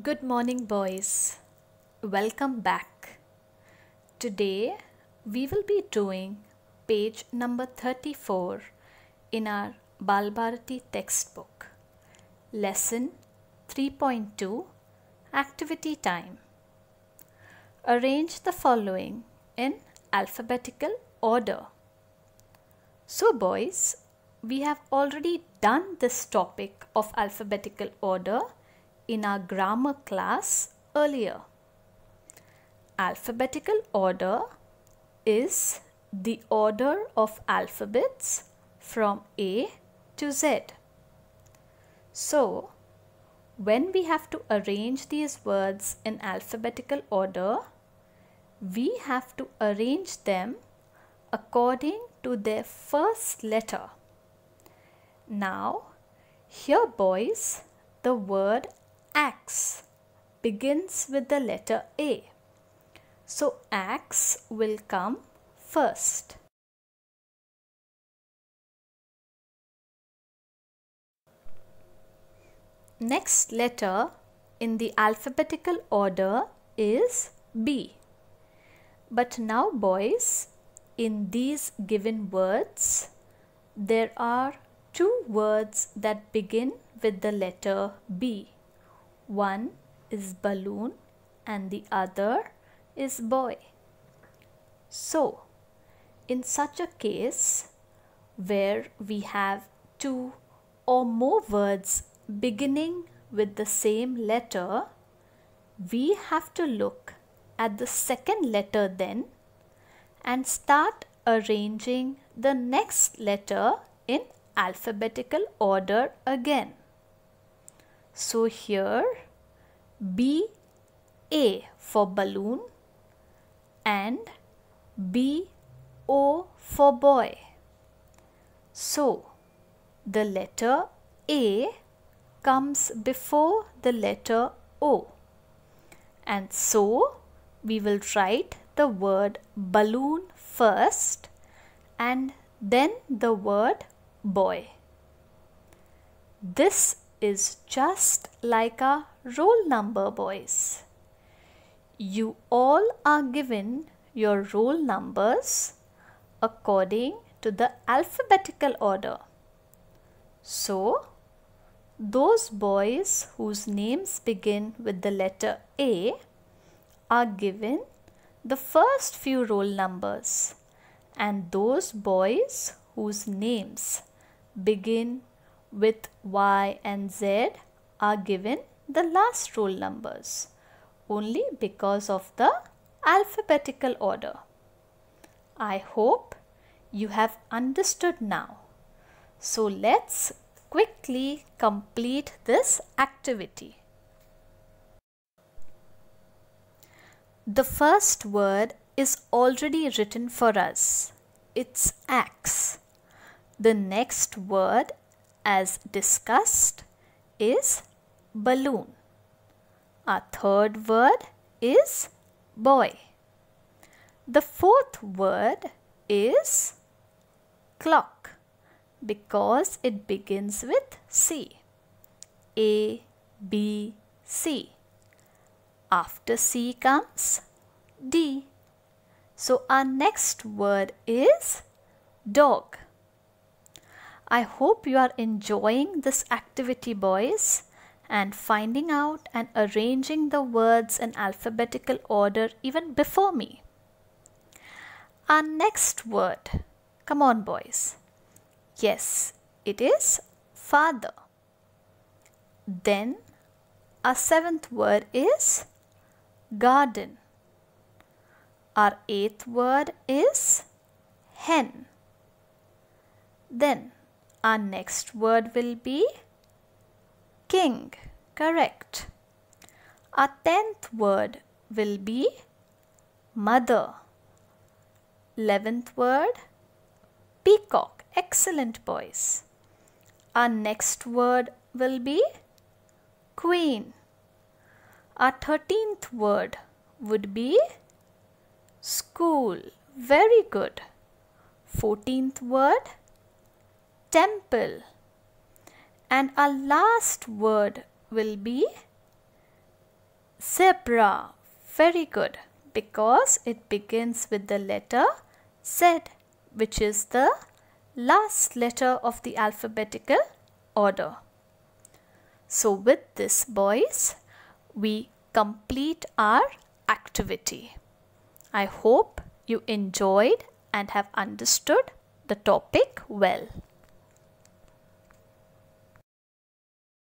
Good morning, boys. Welcome back. Today we will be doing page number 34 in our Balbharati textbook. Lesson 3.2 Activity Time. Arrange the following in alphabetical order. So, boys, we have already done this topic of alphabetical order in our grammar class earlier. Alphabetical order is the order of alphabets from A to Z. So, when we have to arrange these words in alphabetical order, we have to arrange them according to their first letter. Now, here boys, the word axe begins with the letter A. So axe will come first. Next letter in the alphabetical order is B. But now boys, in these given words, there are two words that begin with the letter B. One is balloon and the other is boy. So, in such a case where we have two or more words beginning with the same letter, we have to look at the second letter then and start arranging the next letter in alphabetical order again. So here B A for balloon and B O for boy. So the letter A comes before the letter O and so we will write the word balloon first and then the word boy. This is just like a roll number, boys. You all are given your roll numbers according to the alphabetical order. So, those boys whose names begin with the letter A are given the first few roll numbers and those boys whose names begin with y and z are given the last roll numbers only because of the alphabetical order. I hope you have understood now. So let's quickly complete this activity. The first word is already written for us. It's axe. The next word as discussed is balloon. Our third word is boy. The fourth word is clock because it begins with C. A, B, C. After C comes D. So our next word is dog. I hope you are enjoying this activity boys and finding out and arranging the words in alphabetical order even before me. Our next word, come on boys. Yes, it is father. Then our seventh word is garden. Our eighth word is hen. Then our next word will be king. Correct. Our tenth word will be mother. Eleventh word, peacock. Excellent boys. Our next word will be queen. Our thirteenth word would be school. Very good. Fourteenth word, temple. And our last word will be zebra. Very good because it begins with the letter Z which is the last letter of the alphabetical order. So with this boys, we complete our activity. I hope you enjoyed and have understood the topic well.